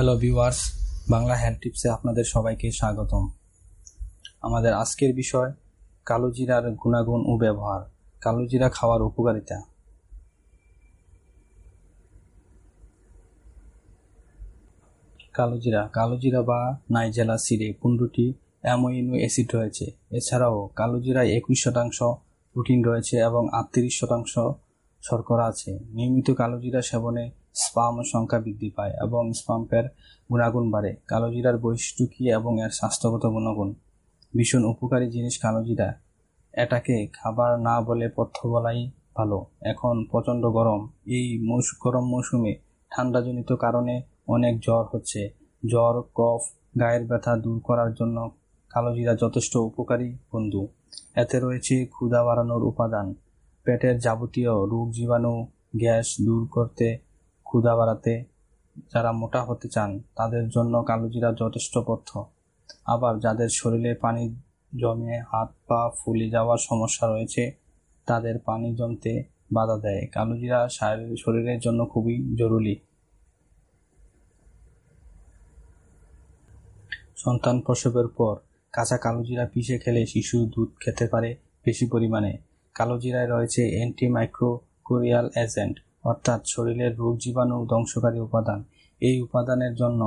hello viewers Bangla hand টিপসে আপনাদের সবাইকে স্বাগতম আমাদের আজকের বিষয় কালোজিরার গুণাগুণ ও ব্যবহার কালোজিরা খাওয়ার উপকারিতা কালোজিরা কালোজিরা বা নাইজেলা সিরে পুণ্ডটি অ্যামোইনো অ্যাসিড রয়েছে এছাড়াও কালোজিরায় একুশ শতাংশ প্রোটিন রয়েছে এবং আটত্রিশ শতাংশ শর্করা আছে নিয়মিত কালোজিরা সেবনে স্পাম সংখ্যা বৃদ্ধি পায় এবং স্পাম্পের গুণাগুণ বাড়ে কালোজিরার বৈশিষ্ট্য কী এবং এর স্বাস্থ্যগত গুণাগুণ ভীষণ উপকারী জিনিস কালোজিরা এটাকে খাবার না বলে পথ্য বলাই ভালো এখন প্রচণ্ড গরম এই মৌস গরম মৌসুমে ঠান্ডাজনিত কারণে অনেক জ্বর হচ্ছে জ্বর কফ গায়ের ব্যথা দূর করার জন্য কালোজিরা যথেষ্ট উপকারী বন্ধু এতে রয়েছে ক্ষুধা বাড়ানোর উপাদান পেটের যাবতীয় রোগ জীবাণু গ্যাস দূর করতে ক্ষুধা বাড়াতে যারা মোটা হতে চান তাদের জন্য কালোজিরা যথেষ্ট পথ্য আবার যাদের শরীরে পানি জমে হাত পা ফুলে যাওয়ার সমস্যা রয়েছে তাদের পানি জমতে বাধা দেয় কালোজিরা শরীরের জন্য খুবই জরুরি সন্তান প্রসবের পর কাঁচা কালোজিরা পিষে খেলে শিশু দুধ খেতে পারে বেশি পরিমাণে কালোজিরায় রয়েছে অ্যান্টি মাইক্রোকোরিয়াল এজেন্ট অর্থাৎ শরীরের রোগ জীবাণু ধ্বংসকারী উপাদান এই উপাদানের জন্য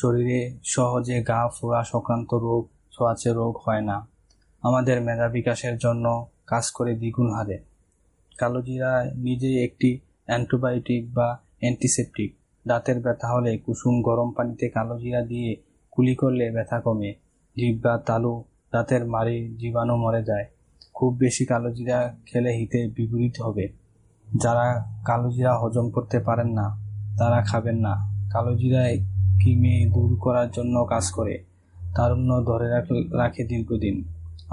শরীরে সহজে গা ফোড়া সংক্রান্ত রোগ ছোঁয়াচে রোগ হয় না আমাদের মেধা বিকাশের জন্য কাজ করে দ্বিগুণ হারে কালোজিরা নিজেই একটি অ্যান্টিবায়োটিক বা অ্যান্টিসেপ্টিক দাঁতের ব্যথা হলে কুসুম গরম পানিতে কালোজিরা দিয়ে কুলি করলে ব্যথা কমে জিব্বা তালু দাঁতের মারি জীবাণু মরে যায় খুব বেশি কালোজিরা খেলে হিতে বিপরীত হবে যারা কালোজিরা হজম করতে পারেন না তারা খাবেন না কালোজিরা কিমে দূর করার জন্য কাজ করে তারুণ্য ধরে রাখে দীর্ঘদিন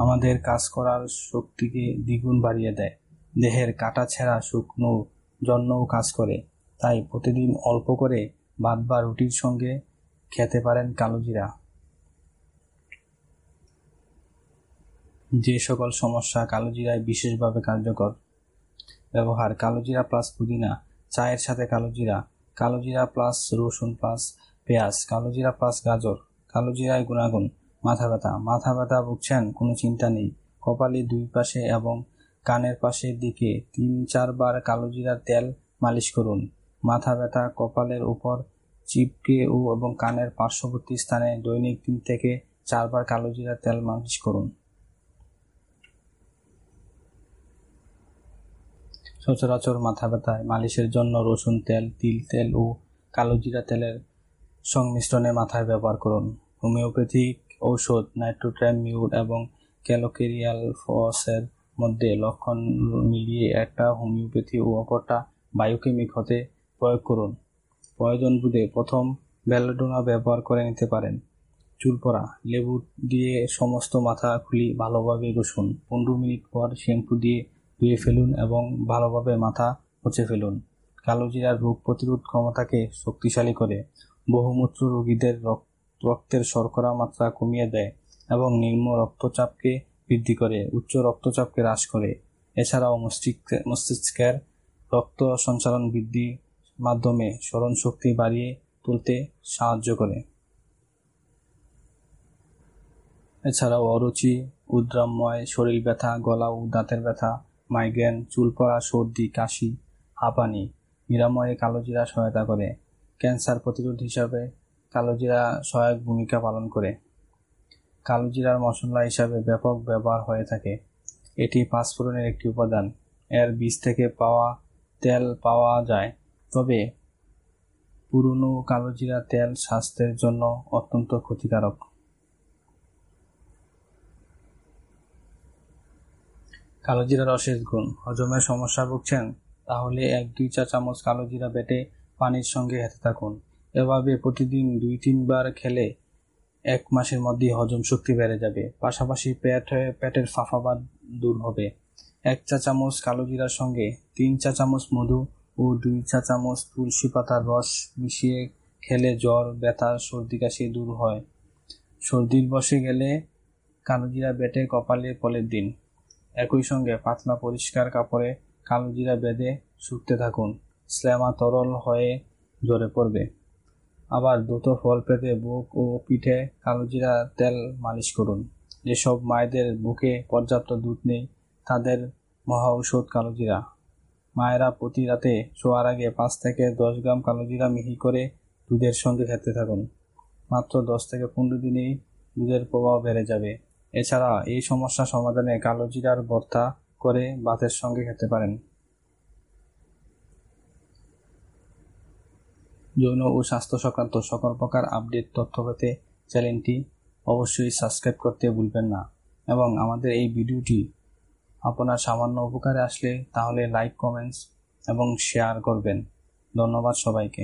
আমাদের কাজ করার শক্তিকে দ্বিগুণ বাড়িয়ে দেয় দেহের কাটা ছেঁড়া শুকনো জন্যও কাজ করে তাই প্রতিদিন অল্প করে বাদ বা রুটির সঙ্গে খেতে পারেন কালোজিরা যে সকল সমস্যা কালোজিরায় বিশেষভাবে কার্যকর ব্যবহার কালোজিরা প্লাস পুদিনা চায়ের সাথে কালোজিরা কালোজিরা প্লাস রসুন প্লাস পেঁয়াজ কালোজিরা প্লাস গাজর কালোজিরায় গুণাগুণ মাথা ব্যথা মাথা ব্যথা ভুগছেন কোনো চিন্তা নেই কপালে দুই পাশে এবং কানের পাশের দিকে তিন চারবার কালোজিরার তেল মালিশ করুন মাথা ব্যথা কপালের উপর চিপকে ও এবং কানের পার্শ্ববর্তী স্থানে দৈনিক তিন থেকে চারবার কালোজিরার তেল মালিশ করুন সচরাচর মাথা ব্যথায় মালিশের জন্য রসুন তেল তিল তেল ও কালোজিরা তেলের সংমিশ্রণে মাথায় ব্যবহার করুন হোমিওপ্যাথিক ঔষধ নাইট্রোট্রামিউর এবং ক্যালোকেরিয়াল ফসের মধ্যে লক্ষণ মিলিয়ে একটা হোমিওপ্যাথি ও অপরটা বায়োকেমিক হতে প্রয়োগ করুন প্রয়োজন বুধে প্রথম বেলাডোনা ব্যবহার করে নিতে পারেন চুল পরা লেবু দিয়ে সমস্ত মাথা খুলি ভালোভাবে ঘষুন পনেরো মিনিট পর শ্যাম্পু দিয়ে ধুয়ে ফেলুন এবং ভালোভাবে মাথা মুছে ফেলুন কালোজিরার রোগ প্রতিরোধ ক্ষমতাকে শক্তিশালী করে বহুমূত্র রোগীদের রক্তের শর্করা মাত্রা কমিয়ে দেয় এবং নিম্ন রক্তচাপকে বৃদ্ধি করে উচ্চ রক্তচাপকে হ্রাস করে এছাড়াও মস্তিষ্ক মস্তিষ্কের রক্ত সঞ্চালন বৃদ্ধি মাধ্যমে স্মরণ শক্তি বাড়িয়ে তুলতে সাহায্য করে এছাড়াও অরুচি উদ্রামময় শরীর ব্যথা গলা ও দাঁতের ব্যথা মাইগ্রেন চুল পড়া সর্দি কাশি হাঁপানি নিরাময়ে কালোজিরা সহায়তা করে ক্যান্সার প্রতিরোধ হিসাবে কালোজিরা সহায়ক ভূমিকা পালন করে কালোজিরার মশলা হিসাবে ব্যাপক ব্যবহার হয়ে থাকে এটি পাঁচফোড়নের একটি উপাদান এর বীজ থেকে পাওয়া তেল পাওয়া যায় তবে পুরনো কালোজিরা তেল স্বাস্থ্যের জন্য অত্যন্ত ক্ষতিকারক কালোজিরা অশেষ গুণ হজমের সমস্যা ভুগছেন তাহলে এক দুই চা চামচ কালোজিরা বেটে পানির সঙ্গে হেঁটে থাকুন এভাবে প্রতিদিন দুই তিনবার খেলে এক মাসের মধ্যেই হজম শক্তি বেড়ে যাবে পাশাপাশি পেট পেটের ফাঁফাবাদ দূর হবে এক চা চামচ কালোজিরার সঙ্গে তিন চা চামচ মধু ও দুই চা চামচ তুলসী পাতার রস মিশিয়ে খেলে জ্বর ব্যথা সর্দি কাশি দূর হয় সর্দির বসে গেলে কালোজিরা বেটে কপালে পলের দিন একই সঙ্গে পাতলা পরিষ্কার কাপড়ে কালো জিরা বেঁধে শুকতে থাকুন শ্লেমা তরল হয়ে ঝরে পড়বে আবার দ্রুত ফল পেতে বুক ও পিঠে কালোজিরা তেল মালিশ করুন যেসব মায়েদের বুকে পর্যাপ্ত দুধ নেই তাদের মহা ঔষধ কালোজিরা মায়েরা প্রতি রাতে শোয়ার আগে পাঁচ থেকে দশ গ্রাম কালোজিরা মিহি করে দুধের সঙ্গে খেতে থাকুন মাত্র দশ থেকে পনেরো দিনেই দুধের প্রভাব বেড়ে যাবে এছাড়া এই সমস্যা সমাধানে কালো জিরার ভর্তা করে ভাতের সঙ্গে খেতে পারেন যৌন ও স্বাস্থ্য সংক্রান্ত সকল প্রকার আপডেট তথ্য পেতে চ্যানেলটি অবশ্যই সাবস্ক্রাইব করতে ভুলবেন না এবং আমাদের এই ভিডিওটি আপনার সামান্য উপকারে আসলে তাহলে লাইক কমেন্টস এবং শেয়ার করবেন ধন্যবাদ সবাইকে